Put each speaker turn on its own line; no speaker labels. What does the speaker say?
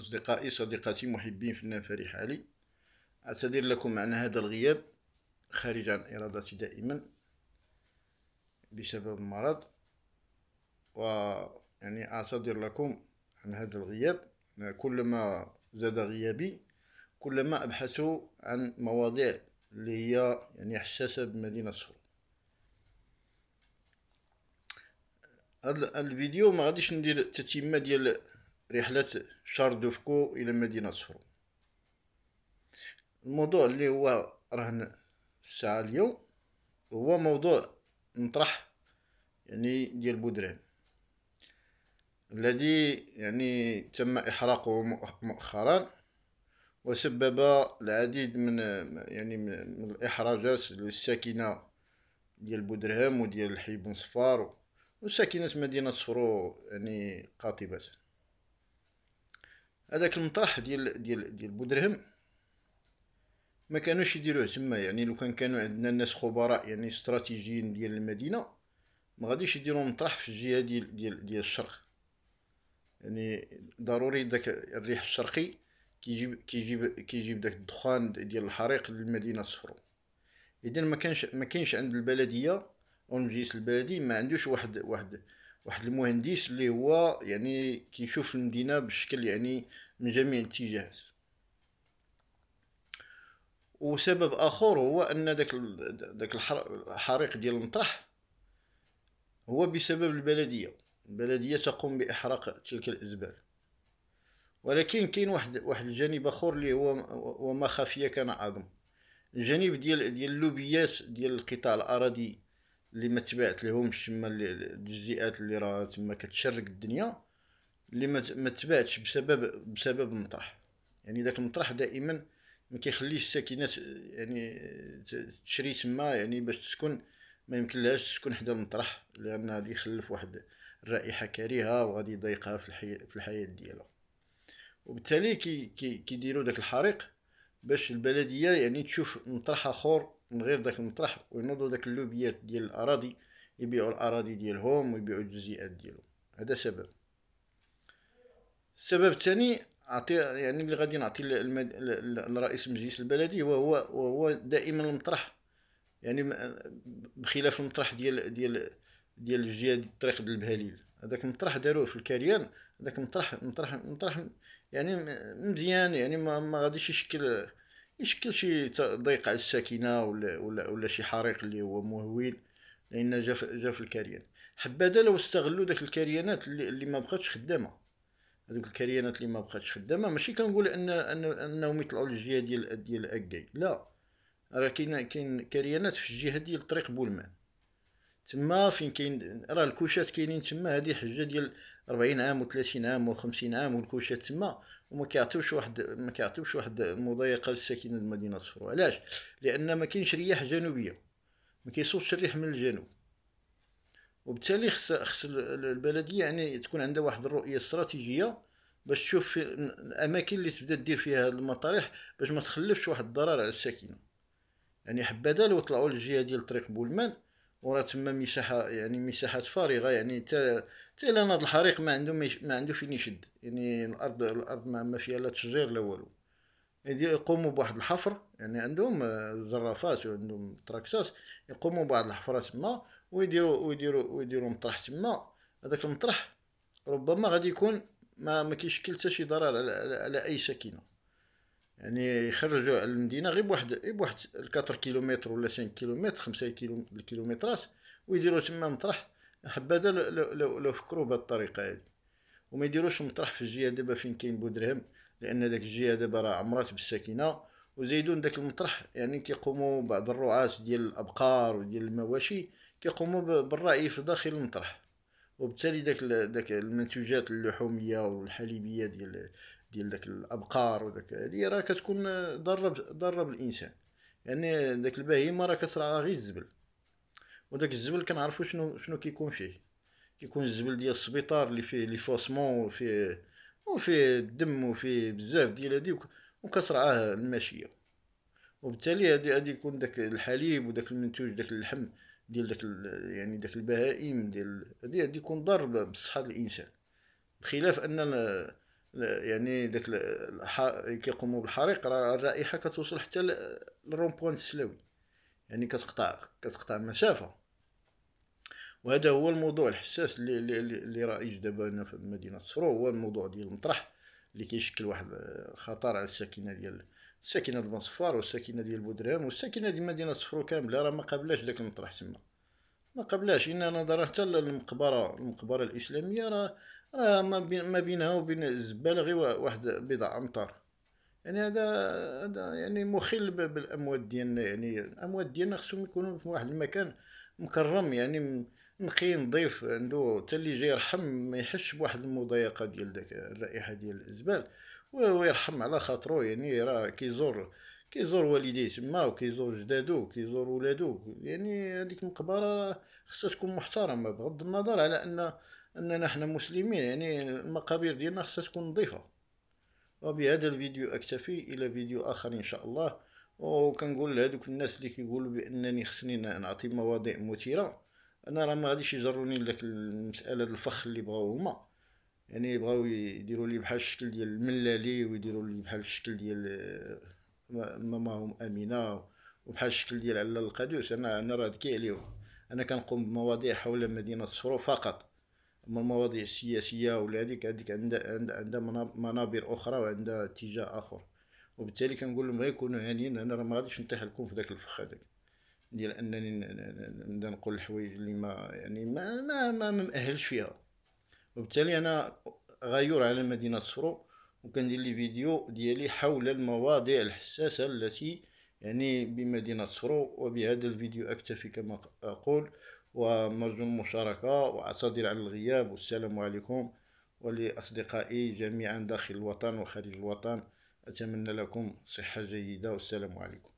أصدقائي صديقاتي محبين في النافري حالي أعتذر لكم عن هذا الغياب خارج عن إرادتي دائما بسبب المرض و يعني أعتذر لكم عن هذا الغياب كلما زاد غيابي كلما أبحث عن مواضيع اللي هي يعني حساسة بمدينة صفر هذا الفيديو ما غاديش ندير تتمة ديال رحلة شارل دوفكو إلى مدينة صفرو الموضوع اللي هو رهن الساعة اليوم هو موضوع مطرح يعني ديال بودران الذي يعني تم إحراقه مؤخرا وسبب العديد من يعني من الإحراجات للساكنة ديال بودرهم وديال حي بن صفار وساكنة مدينة صفرو يعني قاطبة هذاك المطرح ديال ديال ديال بودرهم ما كانوش يديروه تما يعني لو كان كانوا عندنا ناس خبراء يعني استراتيجيين ديال المدينه ما غاديش يديروا مطرح في الجهه ديال ديال ديال الشرق يعني ضروري داك الريح الشرقي كيجيب كيجيب كيجيب داك الدخان ديال الحريق للمدينه صفرو اذا ما كانش ما كاينش عند البلديه او المجلس البلدي ما عندوش واحد واحد واحد المهندس اللي هو يعني كيشوف المدينه بشكل يعني من جميع الاتجاهات وسبب اخر هو ان داك داك الحريق ديال المطرح هو بسبب البلديه البلديه تقوم باحراق تلك الازبال ولكن كاين واحد واحد الجانب اخر اللي هو وما خفيه كان اعظم الجانب ديال ديال اللوبيات ديال القطاع الاراضي اللي ما تبعت لهمش تما الجزيئات اللي راه تما كتشرق الدنيا اللي ما تبعتش بسبب بسبب المطرح يعني داك المطرح دائما ما كيخليش الساكنه يعني تشري تما يعني باش تسكن ما لهاش تسكن حدا المطرح لان غادي يخلف واحد الرائحه كريهه وغادي يضيقها في الحياه في الحياه ديالها وبالتالي كي كيديروا داك الحريق باش البلديه يعني تشوف مطرح اخر من غير داك المطرح وينوضوا داك اللوبيات ديال الاراضي يبيعوا الاراضي ديالهم ويبيعوا الجزيئات ديالهم هذا سبب السبب الثاني اعطي يعني اللي غادي نعطي للرئيس لرئيس المجلس البلدي وهو وهو دائما المطرح يعني بخلاف المطرح ديال ديال ديال الجهاد الطريق بالبهليل هذاك المطرح داروه في الكريان هذاك المطرح مطرح مطرح يعني مزيان يعني ما, ما غاديش يشكل يشكل شي ضيق على الساكنه ولا ولا ولا شي حريق اللي هو مهول لان جا جا في الكريان حبذا لو استغلوا داك الكريانات اللي, اللي ما بقاتش خدامه هذوك الكريانات اللي ما بقاتش خدامه ماشي كنقول ان, أن انهم يطلعوا للجهه ديال ديال اكاي لا راه كاين كاين كريانات في الجهه ديال طريق بولمان تما فين كاين راه الكوشات كاينين تما هذه حجه ديال 40 عام و30 عام و50 عام والكوشات تما وما كيعطيوش واحد ما كيعطيوش واحد المضايقه للساكنه المدينه الصفراء علاش لان ما كاينش رياح جنوبيه ما كيصوبش الريح من الجنوب وبالتالي خص خص البلديه يعني تكون عندها واحد الرؤيه استراتيجيه باش تشوف في الاماكن اللي تبدا دير فيها هاد المطارح باش ما تخلفش واحد الضرر على الساكنه يعني حبذا لو طلعوا للجهه ديال طريق بولمان وراه تما مساحه يعني مساحات فارغه يعني حتى حتى لان هذا الحريق ما عنده ما عنده فين يشد يعني الارض الارض ما فيها لا تشجير لا والو يقوموا بواحد الحفر يعني عندهم زرافات وعندهم تراكسات يقوموا بواحد الحفره تما ويديروا ويديروا ويديروا مطرح تما هذاك المطرح ربما غادي يكون ما ما كيشكل حتى شي ضرر على, على, على اي سكينه يعني يخرجوا على المدينه غير بواحد بواحد 4 كيلومتر ولا 5 كيلومتر 5 كيلومترات ويديروا تما مطرح حبذا لو, لو, لو فكروا بهذه الطريقه هذه وما يديروش مطرح في الجهه دابا فين كاين بودرهم لان داك الجهه دابا راه عمرات بالسكينه وزيدون داك المطرح يعني كيقوموا بعض الرعاة ديال الابقار وديال المواشي كيقوموا بالرعي في داخل المطرح وبالتالي داك داك المنتوجات اللحوميه والحليبيه ديال ديال داك الابقار وداك هادي راه كتكون ضرب ضرب الانسان يعني داك البهيمه راه كترعى غير الزبل وداك الزبل كنعرفو شنو شنو كيكون فيه كيكون الزبل ديال السبيطار اللي فيه لي فوسمون وفيه وفيه الدم وفيه بزاف ديال هادي وكترعاه الماشيه وبالتالي هادي غادي يكون داك الحليب وداك المنتوج داك اللحم ديال داك يعني داك البهائم ديال هادي غادي يكون ضرب بصحه الانسان بخلاف ان يعني داك كيقوموا بالحريق راه الرائحه كتوصل حتى للرون بوين السلاوي يعني كتقطع كتقطع مسافه وهذا هو الموضوع الحساس اللي اللي رائج دابا هنا في مدينه صفرو هو الموضوع ديال المطرح اللي كيشكل واحد الخطر على الساكنه ديال الساكنه ديال بنصفار والساكنه ديال بودرهم والساكنه ديال مدينه صفرو كامله راه ما قابلاش داك المطرح تما ما قابلاش ان نظرا حتى للمقبره المقبره الاسلاميه راه راه ما بين ما بينها وبين الزباله غير واحد بضع امتار يعني هذا هذا يعني مخل بالاموال ديالنا يعني الاموال ديالنا خصهم يكونوا في واحد المكان مكرم يعني نقي نظيف عنده حتى اللي جاي يرحم ما يحسش بواحد المضايقه ديال داك الرائحه ديال الزبال ويرحم على خاطرو يعني راه كيزور كيزور والديه تما وكيزور جدادو وكيزور ولادو يعني هذيك المقبره خصها تكون محترمه بغض النظر على ان اننا احنا مسلمين يعني المقابر ديالنا خصها تكون نظيفه وبهذا الفيديو اكتفي الى فيديو اخر ان شاء الله وكنقول لهذوك الناس اللي كيقولوا بانني خصني نعطي مواضيع مثيره انا راه ما غاديش يجروني لك المساله الفخ اللي بغاو هما يعني بغاو يديروا لي بحال الشكل ديال الملالي ويديروا لي بحال الشكل ديال ماماهم امينه وبحال الشكل ديال علا القدوس انا انا راه ذكي عليهم انا كنقوم بمواضيع حول مدينه صفرو فقط من المواضيع السياسية ولا هذيك هذيك عندها عندها عند منابر أخرى وعندها اتجاه آخر وبالتالي كنقول لهم غير كونوا هانيين أنا راه ما غاديش نطيح لكم في ذاك الفخ هذاك ديال أنني نبدا نقول الحوايج اللي ما يعني ما ما ما, ما مأهلش فيها وبالتالي أنا غيور على مدينة صفرو وكندير لي فيديو ديالي حول المواضيع الحساسة التي يعني بمدينة صفرو وبهذا الفيديو أكتفي كما أقول ومرجو المشاركة وأعتذر عن الغياب والسلام عليكم ولأصدقائي جميعا داخل الوطن وخارج الوطن أتمنى لكم صحة جيدة والسلام عليكم